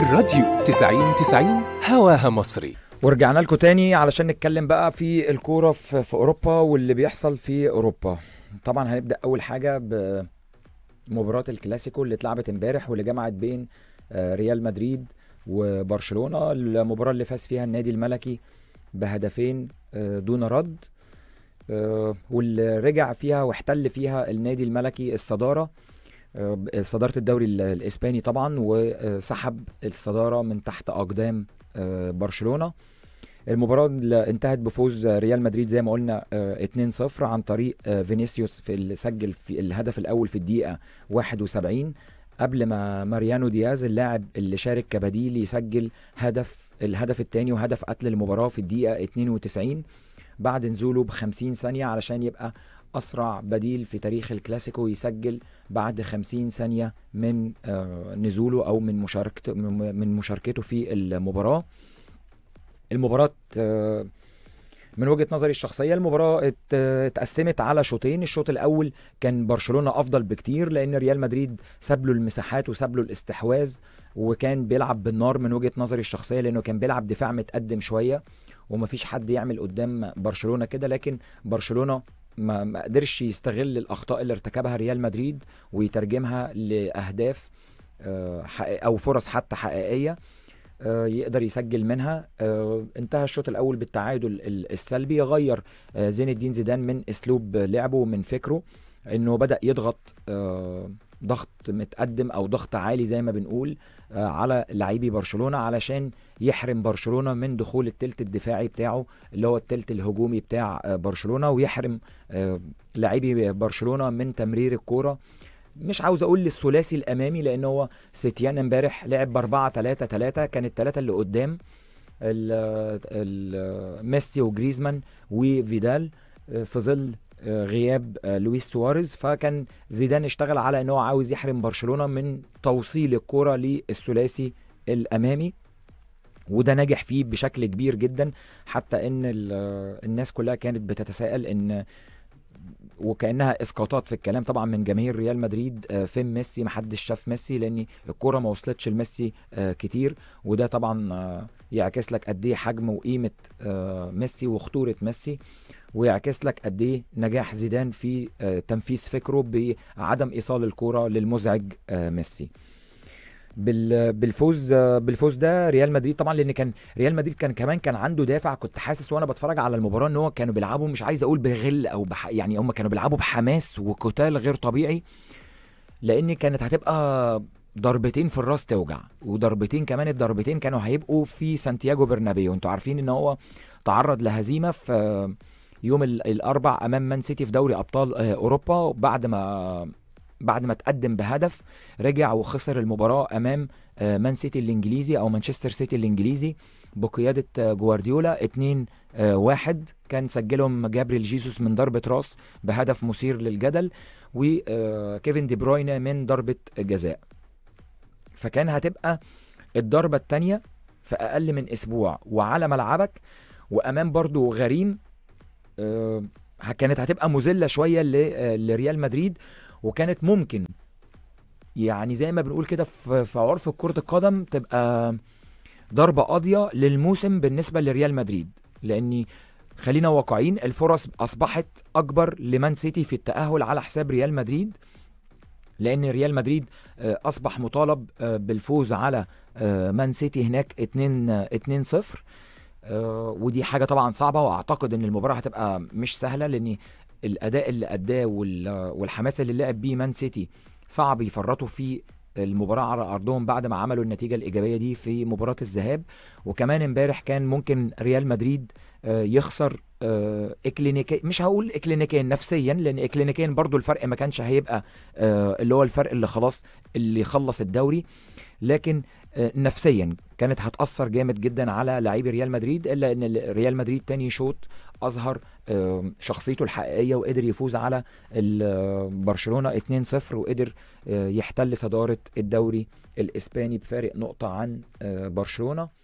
الراديو 90 90 هواها مصري ورجعنا لكم تاني علشان نتكلم بقى في الكوره في, في اوروبا واللي بيحصل في اوروبا طبعا هنبدا اول حاجه بمباراه الكلاسيكو اللي اتلعبت امبارح واللي جمعت بين آه، ريال مدريد وبرشلونه المباراه اللي فاز فيها النادي الملكي بهدفين آه، دون رد آه، واللي رجع فيها واحتل فيها النادي الملكي الصداره آه، صداره الدوري الاسباني طبعا وسحب الصداره من تحت اقدام آه، برشلونه المباراة انتهت بفوز ريال مدريد زي ما قلنا 2-0 آه، عن طريق فينيسيوس في اللي سجل في الهدف الأول في الدقيقة 71 قبل ما ماريانو دياز اللاعب اللي شارك كبديل يسجل هدف الهدف الثاني وهدف قتل المباراة في الدقيقة 92 بعد نزوله ب 50 ثانية علشان يبقى أسرع بديل في تاريخ الكلاسيكو يسجل بعد 50 ثانية من آه، نزوله أو من مشاركته من مشاركته في المباراة المباراة آه، من وجهه نظري الشخصيه المباراه اتقسمت على شوطين الشوط الاول كان برشلونه افضل بكتير لان ريال مدريد ساب له المساحات وساب له الاستحواذ وكان بيلعب بالنار من وجهه نظري الشخصيه لانه كان بيلعب دفاع متقدم شويه ومفيش حد يعمل قدام برشلونه كده لكن برشلونه ما, ما قدرش يستغل الاخطاء اللي ارتكبها ريال مدريد ويترجمها لاهداف آه، او فرص حتى حقيقيه آه، يقدر يسجل منها آه، انتهى الشوط الاول بالتعادل السلبي غير زين الدين زيدان من اسلوب لعبه ومن فكره انه بدا يضغط ضغط متقدم او ضغط عالي زي ما بنقول آه، على لعيبي برشلونه علشان يحرم برشلونه من دخول الثلث الدفاعي بتاعه اللي هو الثلث الهجومي بتاع آه، برشلونه ويحرم آه، لعيبي برشلونه من تمرير الكوره مش عاوز اقول للثلاثي الامامي لان هو ستيان امبارح لعب ب 4 3 3 كان الثلاثه اللي قدام ال ميسي وجريزمان وفيدال في ظل غياب آه، لويس سواريز فكان زيدان اشتغل على ان هو عاوز يحرم برشلونه من توصيل الكره للثلاثي الامامي وده نجح فيه بشكل كبير جدا حتى ان آه، الناس كلها كانت بتتساءل ان وكانها اسقاطات في الكلام طبعا من جماهير ريال مدريد آه، فين ميسي محدش شاف ميسي لان الكوره ما وصلتش لميسي كتير وده طبعا يعكس لك قد ايه حجم وقيمه آه، ميسي وخطوره ميسي ويعكس لك قد ايه نجاح زيدان في آه، تنفيذ فكره بعدم ايصال الكره للمزعج آه، ميسي بالفوز بالفوز ده ريال مدريد طبعا لان كان ريال مدريد كان كمان كان عنده دافع كنت حاسس وانا بتفرج على المباراه ان هو كانوا بيلعبوا مش عايز اقول بغل او بح يعني هم كانوا بيلعبوا بحماس وقتال غير طبيعي لان كانت هتبقى ضربتين في الراس توجع وضربتين كمان الضربتين كانوا هيبقوا في سانتياجو برنابيو انتوا عارفين ان هو تعرض لهزيمه في يوم الاربع امام مان سيتي في دوري ابطال آه، اوروبا بعد ما بعد ما تقدم بهدف رجع وخسر المباراه امام آه، مان سيتي الانجليزي او مانشستر سيتي الانجليزي بقياده آه، جوارديولا 2 واحد كان سجلهم جابريل جيسوس من ضربه راس بهدف مثير للجدل وكيفن دي بروين من ضربه جزاء فكان هتبقى الضربة الثانية في أقل من أسبوع وعلى ملعبك وأمام برضو غريم آه، كانت هتبقى مذلة شوية آه، لريال مدريد وكانت ممكن يعني زي ما بنقول كده في عرف كرة القدم تبقى ضربة قاضية للموسم بالنسبة لريال مدريد لأني خلينا واقعين الفرص أصبحت أكبر لمان سيتي في التأهل على حساب ريال مدريد لان ريال مدريد آه، اصبح مطالب آه، بالفوز على آه، مان سيتي هناك 2 2 0 ودي حاجه طبعا صعبه واعتقد ان المباراه هتبقى مش سهله لان الاداء اللي اداه والحماس اللي لعب بيه مان سيتي صعب يفرطوا فيه المباراه على ارضهم بعد ما عملوا النتيجه الايجابيه دي في مباراه الذهاب وكمان امبارح كان ممكن ريال مدريد آه، يخسر آه، اكلينيكي مش هقول اكلينيكي نفسيا لان اكلينيكي برضو الفرق ما كانش هيبقى آه، اللي هو الفرق اللي خلاص اللي خلص الدوري لكن آه، نفسيا كانت هتاثر جامد جدا على لاعبي ريال مدريد الا ان ريال مدريد تاني شوط اظهر شخصيته الحقيقيه وقدر يفوز على برشلونه 2-0 وقدر آه، يحتل صداره الدوري الاسباني بفارق نقطه عن آه، برشلونه